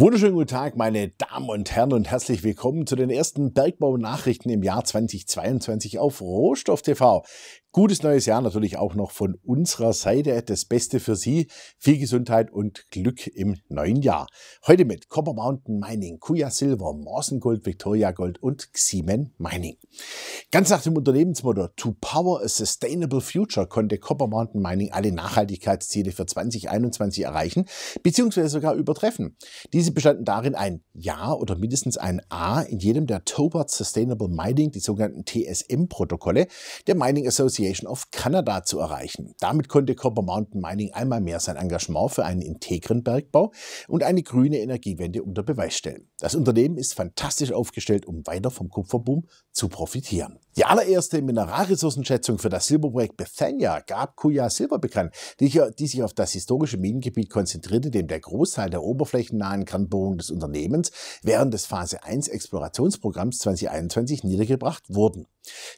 Wunderschönen guten Tag, meine Damen und Herren und herzlich willkommen zu den ersten Bergbau-Nachrichten im Jahr 2022 auf Rohstoff TV. Gutes neues Jahr natürlich auch noch von unserer Seite. Das Beste für Sie. Viel Gesundheit und Glück im neuen Jahr. Heute mit Copper Mountain Mining, Kuya Silver, Morsen Gold, Victoria Gold und Xiemen Mining. Ganz nach dem Unternehmensmotto To Power a Sustainable Future konnte Copper Mountain Mining alle Nachhaltigkeitsziele für 2021 erreichen, bzw. sogar übertreffen. Diese bestanden darin, ein Ja oder mindestens ein A in jedem der Tobert Sustainable Mining, die sogenannten TSM-Protokolle, der Mining Association Association of Canada zu erreichen. Damit konnte Copper Mountain Mining einmal mehr sein Engagement für einen integren Bergbau und eine grüne Energiewende unter Beweis stellen. Das Unternehmen ist fantastisch aufgestellt, um weiter vom Kupferboom zu profitieren. Die allererste Mineralressourcenschätzung für das Silberprojekt Bethania gab Kuya Silber bekannt, die sich auf das historische Minengebiet konzentrierte, dem der Großteil der oberflächennahen Kernbohrungen des Unternehmens während des Phase 1 Explorationsprogramms 2021 niedergebracht wurden.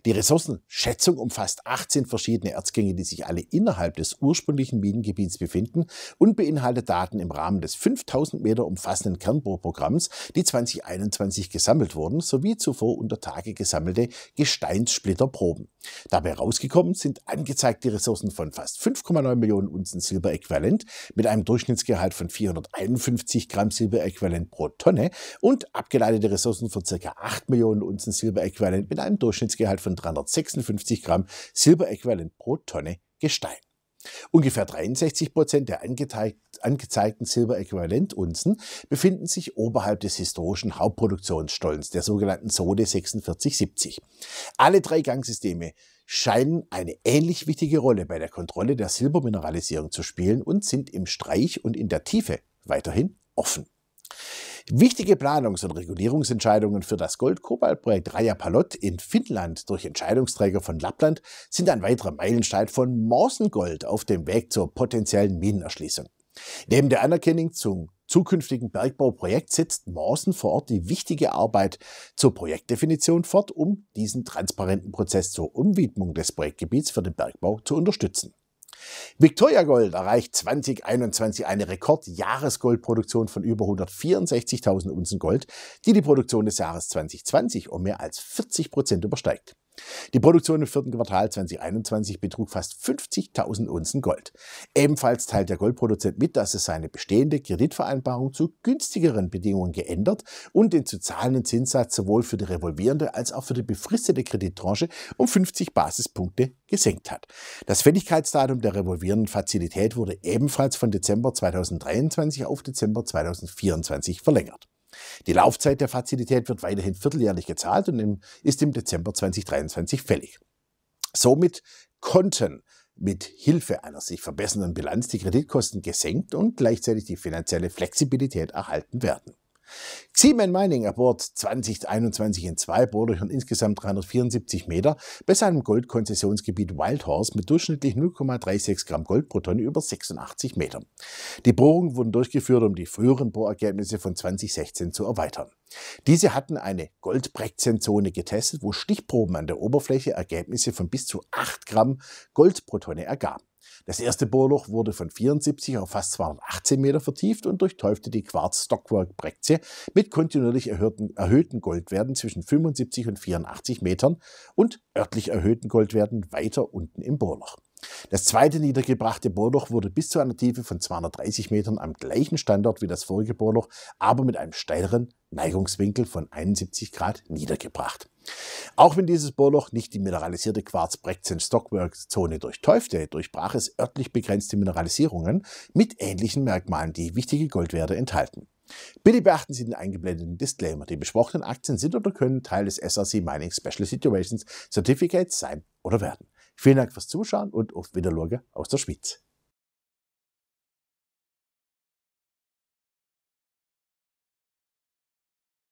Die Ressourcenschätzung umfasst 18 verschiedene Erzgänge, die sich alle innerhalb des ursprünglichen Minengebiets befinden und beinhaltet Daten im Rahmen des 5000 Meter umfassenden Kernbohrprogramms, die 2021 gesammelt wurden, sowie zuvor unter Tage gesammelte Gesteinssplitterproben. Dabei rausgekommen sind angezeigte Ressourcen von fast 5,9 Millionen Unzen Silberäquivalent mit einem Durchschnittsgehalt von 451 Gramm Silberäquivalent pro Tonne und abgeleitete Ressourcen von ca. 8 Millionen Unzen Silberäquivalent mit einem Durchschnittsgehalt Leistungsgehalt von 356 Gramm Silberäquivalent pro Tonne Gestein. Ungefähr 63 Prozent der angezeigten Silberäquivalentunzen befinden sich oberhalb des historischen Hauptproduktionsstollens, der sogenannten Sode 4670. Alle drei Gangsysteme scheinen eine ähnlich wichtige Rolle bei der Kontrolle der Silbermineralisierung zu spielen und sind im Streich und in der Tiefe weiterhin offen. Wichtige Planungs- und Regulierungsentscheidungen für das Gold-Kobalt-Projekt Raja-Palot in Finnland durch Entscheidungsträger von Lappland sind ein weiterer Meilenstein von Morsengold auf dem Weg zur potenziellen Minenerschließung. Neben der Anerkennung zum zukünftigen Bergbauprojekt setzt Morsen vor Ort die wichtige Arbeit zur Projektdefinition fort, um diesen transparenten Prozess zur Umwidmung des Projektgebiets für den Bergbau zu unterstützen. Victoria Gold erreicht 2021 eine Rekordjahresgoldproduktion von über 164.000 Unzen Gold, die die Produktion des Jahres 2020 um mehr als 40 Prozent übersteigt. Die Produktion im vierten Quartal 2021 betrug fast 50.000 Unzen Gold. Ebenfalls teilt der Goldproduzent mit, dass er seine bestehende Kreditvereinbarung zu günstigeren Bedingungen geändert und den zu zahlenden Zinssatz sowohl für die revolvierende als auch für die befristete Kredittranche um 50 Basispunkte gesenkt hat. Das Fälligkeitsdatum der revolvierenden Fazilität wurde ebenfalls von Dezember 2023 auf Dezember 2024 verlängert. Die Laufzeit der Fazilität wird weiterhin vierteljährlich gezahlt und ist im Dezember 2023 fällig. Somit konnten mit Hilfe einer sich verbessernden Bilanz die Kreditkosten gesenkt und gleichzeitig die finanzielle Flexibilität erhalten werden. Xiemen Mining bohrt 2021 in zwei Bohrlöchern insgesamt 374 Meter bei seinem Goldkonzessionsgebiet Wildhorse mit durchschnittlich 0,36 Gramm Gold pro Tonne über 86 Metern. Die Bohrungen wurden durchgeführt, um die früheren Bohrergebnisse von 2016 zu erweitern. Diese hatten eine Goldpräkzentzone getestet, wo Stichproben an der Oberfläche Ergebnisse von bis zu 8 Gramm Gold pro Tonne ergaben. Das erste Bohrloch wurde von 74 auf fast 218 Meter vertieft und durchtäufte die Quarz-Stockwerk-Brekzie mit kontinuierlich erhöhten, erhöhten Goldwerten zwischen 75 und 84 Metern und örtlich erhöhten Goldwerten weiter unten im Bohrloch. Das zweite niedergebrachte Bohrloch wurde bis zu einer Tiefe von 230 Metern am gleichen Standort wie das vorige Bohrloch, aber mit einem steileren Neigungswinkel von 71 Grad niedergebracht. Auch wenn dieses Bohrloch nicht die mineralisierte quarz brexen stockwerk zone durchtäufte, durchbrach es örtlich begrenzte Mineralisierungen mit ähnlichen Merkmalen, die wichtige Goldwerte enthalten. Bitte beachten Sie den eingeblendeten Disclaimer. Die besprochenen Aktien sind oder können Teil des SRC Mining Special Situations Certificates sein oder werden. Vielen Dank fürs Zuschauen und auf Wiederlage aus der Schweiz.